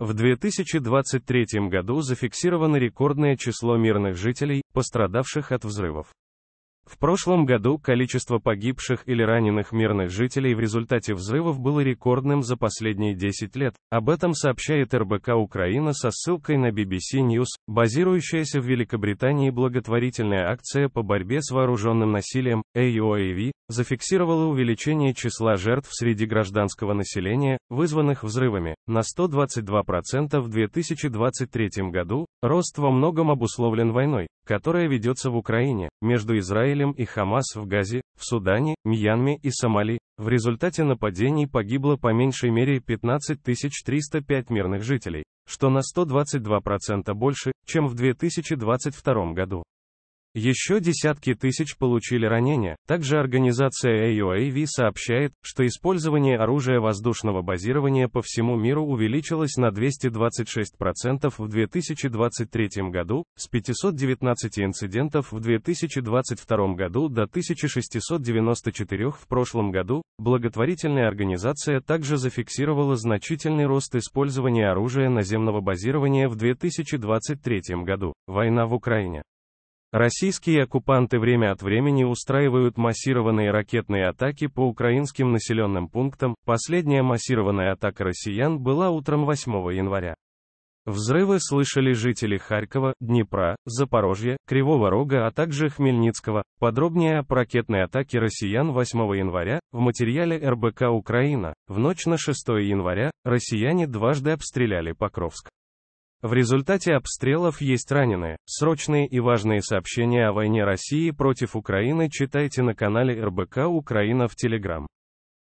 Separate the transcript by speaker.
Speaker 1: В 2023 году зафиксировано рекордное число мирных жителей, пострадавших от взрывов. В прошлом году количество погибших или раненых мирных жителей в результате взрывов было рекордным за последние 10 лет. Об этом сообщает РБК Украина со ссылкой на BBC News. Базирующаяся в Великобритании благотворительная акция по борьбе с вооруженным насилием AUAV зафиксировала увеличение числа жертв среди гражданского населения, вызванных взрывами, на 122% в 2023 году. Рост во многом обусловлен войной, которая ведется в Украине между Израилем Израилем и Хамас в Газе, в Судане, Мьянме и Сомали, в результате нападений погибло по меньшей мере 15 305 мирных жителей, что на 122% больше, чем в 2022 году. Еще десятки тысяч получили ранения. Также организация AUAV сообщает, что использование оружия воздушного базирования по всему миру увеличилось на 226% в 2023 году, с 519 инцидентов в 2022 году до 1694 в прошлом году. Благотворительная организация также зафиксировала значительный рост использования оружия наземного базирования в 2023 году. Война в Украине. Российские оккупанты время от времени устраивают массированные ракетные атаки по украинским населенным пунктам. Последняя массированная атака россиян была утром 8 января. Взрывы слышали жители Харькова, Днепра, Запорожья, Кривого Рога, а также Хмельницкого. Подробнее о ракетной атаке россиян 8 января в материале РБК «Украина». В ночь на 6 января россияне дважды обстреляли Покровск. В результате обстрелов есть раненые. Срочные и важные сообщения о войне России против Украины читайте на канале РБК Украина в Телеграм.